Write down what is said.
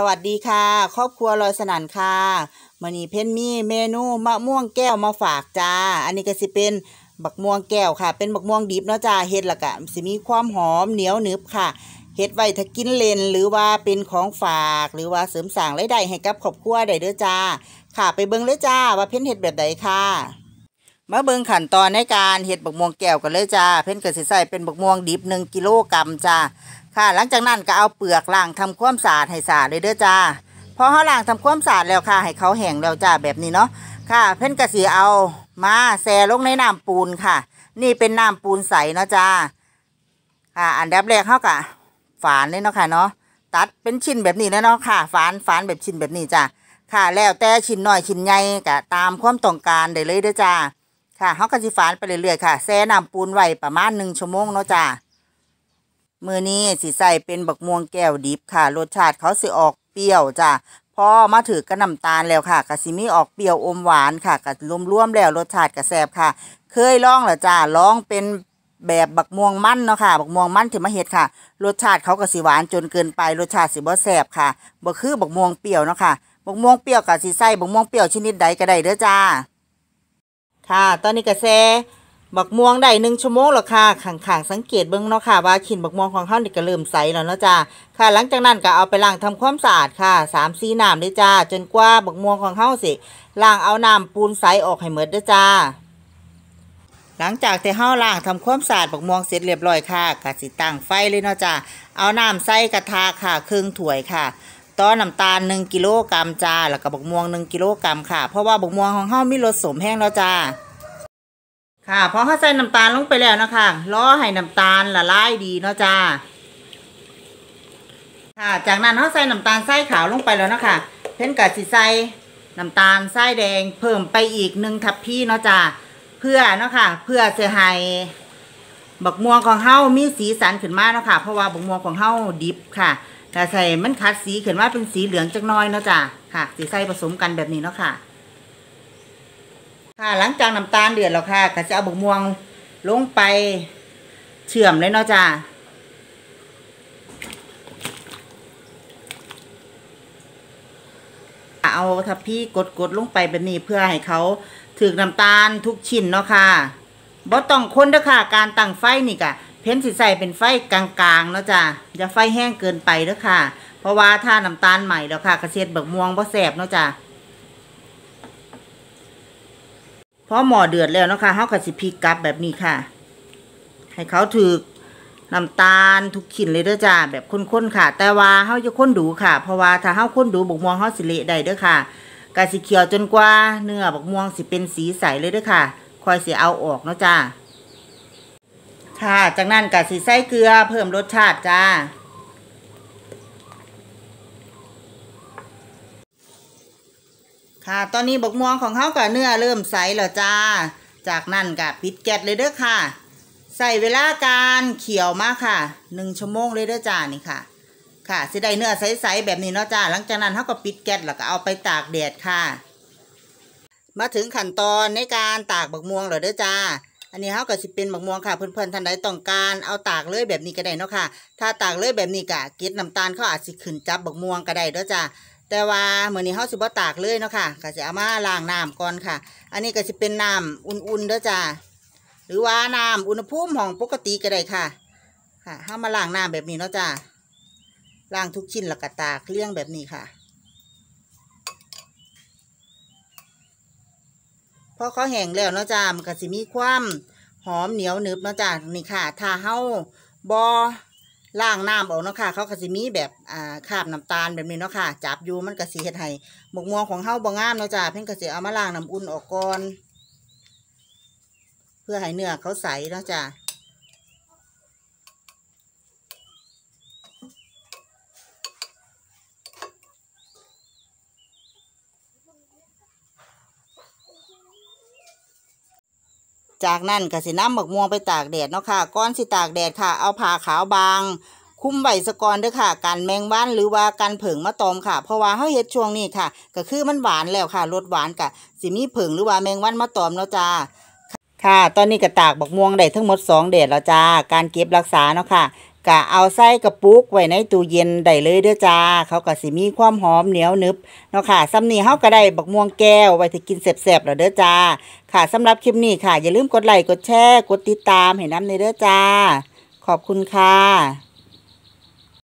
สวัสดีค่ะ ครอบครัวลอยสนันค่ะมันนี่เพนมีเมนูมะม่วงแก้วมาฝากจ้าอันนี้ก็สิเป็นบักม่วงแก้วค่ะ เป็นบักม่วงดิบเนาะจ้าเฮ็ดละกะสิมีความหอมเหนียวหนึบค่ะเฮ็ดไว้ถ้ากินเลนหรือว่าเป็นของฝากหรือว่าเสริมสั่างรได้ให้กับครอบครัวได้เด้อจ้า ค่ะ ไปเบิ่งเลยจ้าว่าเพนเฮ็ดแบบใดค่ะมาเบิ่งขั้นตอนในการเฮ็ดบักม่วงแก้วกันเลยจ้า เพ่นก็สิใส่เป็นบักม่วงดิบหนึ่งกิโลกรัมจ้าค่ะหลังจากนั้นก็เอาเปลือกล่างทำความสะอาดให้สะอาดเลยเด้อจ้าพอเขาล่างทำความสะอาดแล้วค่ะ ให้เขาแห้งแล้วจ้าแบบนี้เนาะค่ะ เพ่นกระสีเอามาแซ่ลงในน้ำปูนค่ะ นี่เป็นน้ำปูนใสเนาะจ้าค่ะอันดับแรกเขากะฝานเลยเนาะค่ะเนาะตัดเป็นชิ้นแบบนี้นะเนาะค่ะฝานฝานแบบชิ้นแบบนี้จ้าค่ะ แล้วแต่ชิ้นน้อยชิ้นใหญ่กะตามความต้องการได้เลยเด้อจ้าค่ะเขากระสีฝานไปเรื่อยๆค่ะแซ่น้ำปูนไว้ประมาณหนึ่งชั่วโมงเนาะจ้ามือนี้สิใส่เป็นบักม่วงแก้วดิบค่ะ รสชาติเขาสิออกเปรี้ยวจ้ะพอมาถือกระน้ำตาลแล้วค่ะกะซิมีออกเปรี้ยวอมหวานค่ะกะรวมๆแล้ว รสชาติกะแสบค่ะ เคยลองหรอจ้าลองเป็นแบบบักม่วงมั่นเนาะค่ะบักม่วงมั่นถึงมาเห็ดค่ะ รสชาติเขากะสิหวานจนเกินไปรสชาติสิบ่แสบค่ะบกคือบักม่วงเปรี้ยวเนาะค่ะบักม่วงเปรี้ยวกะสิใส่บักม่วงเปรี้ยวชนิดใดก็ได้เด้อจ้า ค่ะ ตอนนี้กะแซบักม่วงได้หนึ่งชั่วโมงหรอค่ะข่างสังเกตเบื้องเนาะค่ะว่าขินบักม่วงของเขาเนี่ก็เริ่มใสแล้วเนาะจ้าค่ะ หลังจากนั้นก็เอาไปล้างทำความสะอาดค่ะสามสีน้ำเลยจ้าจนกว่าบักม่วงของเขาสิล้างเอาน้ำปูนใสออกให้หมดด้ยจ้า หลังจากที่เ้าล้างทำความสะอาดบักม่วงเสร็จเรียบร้อยค่ะกะสิตั้งไฟเลยเนาะจ้าเอาน้ำใส่กระทะค่ะ ครึ่งถ้วยค่ะต้อน้ำตาล1กิโลกรัมจ้าแล้วก็บักม่วง 1 กิโลกรัมค่ะ เพราะว่าบักม่วงของเขามีรสสมแห้งแล้วจ้าค่ะพอเขาใส่น้ำตาลลงไปแล้วนะคะล้อให้น้ำตาลละลายดีเนาะจ้าค่ะจากนั้นเขาใส่น้ำตาลไส้ขาวลงไปแล้วนะคะเพ่นกับสีใส่น้ำตาลไส้แดงเพิ่มไปอีกหนึ่งทัพพี่เนาะจ้าเพื่อเนาะคะ่ะ เพื่อเสียหายบักม่วงของเฮามีสีสันขึ้นมาเนาะค่ะเพราะว่าบักม่วงของเฮาดิบค่ะแต่ใส่มันคัดสีขึ้นมาเป็นสีเหลืองจักน้อยเนาะจ้าค่ะสีใส่ผสมกันแบบนี้เนาะค่ะค่ะ หลังจากน้ำตาลเดือดแล้วค่ะ ก็จะเอาบกม่วงลงไปเชื่อมเลยเนาะจ้าเอาทัพพี่กดกดลงไปแบบนี้เพื่อให้เขาถือน้ำตาลทุกชิ้นเนาะค่ะบอต้องคนเด้อค่ะ การตั้งไฟนี่กะเพ้นสิใส่เป็นไฟกลางๆ เนาะจ้าอย่าไฟแห้งเกินไปเด้อค่ะ เพราะว่าถ้าน้ำตาลใหม่แล้วค่ะกระเซ็ดบิกม่วงบอแสบเนาะจ้าพอหมอเดือดแล้วนะคะเขาก็สิพลิกกับแบบนี้ค่ะ ให้เขาถือน้ำตาลทุกขินเลยเด้อจ้า แบบข้นๆค่ะ แต่ว่าเขาจะข้นดูค่ะ เพราะว่าถ้าเขาข้นดูบกม่วงเขาสิเละได้เด้อค่ะกะสิเขียวจนกว่าเนื้อบกม่วงสิเป็นสีใสเลยเด้อค่ะ คอยสิเอาออกเนาะจ้าค่ะ จากนั้นกะสิใส่เกลือเพิ่มรสชาติจ้าค่ะตอนนี้บกม่วงของเขากับเนื้อเริ่มใสแล้วจ้า จากนั้นกับปิดแก๊สเลยเด้อค่ะ ใส่เวลาการเขียวมากค่ะหนึ่งชั่วโมงเลยเด้อจ้านี่ค่ะ ค่ะสิได้เนื้อใสๆแบบนี้เนาะจ้า หลังจากนั้นเขาก็ปิดแก๊สแล้วก็เอาไปตากแดดค่ะ มาถึงขั้นตอนในการตากบักม่วงเล้อเด้อจ้า อันนี้เขาก็สิเป็นบักม่วงค่ะเพื่อนๆท่านใดต้องการเอาตากเลยแบบนี้ก็ได้เนาะค่ะ ถ้าตากเลยแบบนี้กะเก็ดน้ำตาลเขาอาจสิขึ้นจับบักม่วงก็ได้เด้อจ้าแต่ว่าเหมือนนี้เขาสิบตากเลยเนาะค่ะก็จะเอามาล้างน้ำก่อนค่ะ อันนี้ก็จะเป็นน้ำอุ่นๆเด้อจ้าหรือว่าน้ำอุณหภูมิห้องปกติก็ได้ค่ะ ค่ะเขามาล้างน้ำแบบนี้เนาะจ้าล้างทุกชิ้นแล้วก็ตากเลี่ยงแบบนี้ค่ะพอเขาแห้งแล้วเนาะจ้ามันก็สะมีความหอมเหนียวหนึบเนาะจ้านี่ค่ะถ้าเ้าบอล่างน้ำออกเนาะค่ะ เขากะสีมีแบบอ่าคาบน้ำตาลแบบนี้เนาะค่ะ จับอยู่มันกะสีเห็ดไห่หมกม่วงของเฮาบางามเนาะจ้าเพิ่งกะสีเอามาล่างน้ำอุ่นออกก่อนเพื่อให้เนื้อเขาใสเนาะจ้าจากนั้นก็สิน้ำหมักม่วงไปตากแดดเนาะค่ะก้อนสิตากแดดค่ะ เอาผ้าขาวบางคุ้มใบสกอร์ด้วยค่ะการแมงว้านหรือว่าการเผึงมะตอมค่ะ เพราะว่าเฮาเฮ็ดช่วงนี้ค่ะ ก็คือมันหวานแล้วค่ะรสหวานกะสิมีเผึงหรือว่าแมงวันมะตอมเนาะจ้าค่ะ ตอนนี้ก็ตากบักม่วงได้ทั้งหมด2แดดแล้วจ้าการเก็บรักษาเนาะค่ะกะเอาไส้กระปุกไว้ในตู้เย็นได้เลยเด้อจ้า เขาก็สิมีความหอมเหนียวนึบ เนาะค่ะซำนี่เฮาก็ได้บักม่วงแก้ว ไว้ที่กินแส่บๆ แล้วเด้อจ้า ค่ะสำหรับคลิปนี้ค่ะ อย่าลืมกดไลค์กดแชร์กดติดตาม ให้น้ำในเด้อจ้า ขอบคุณค่ะ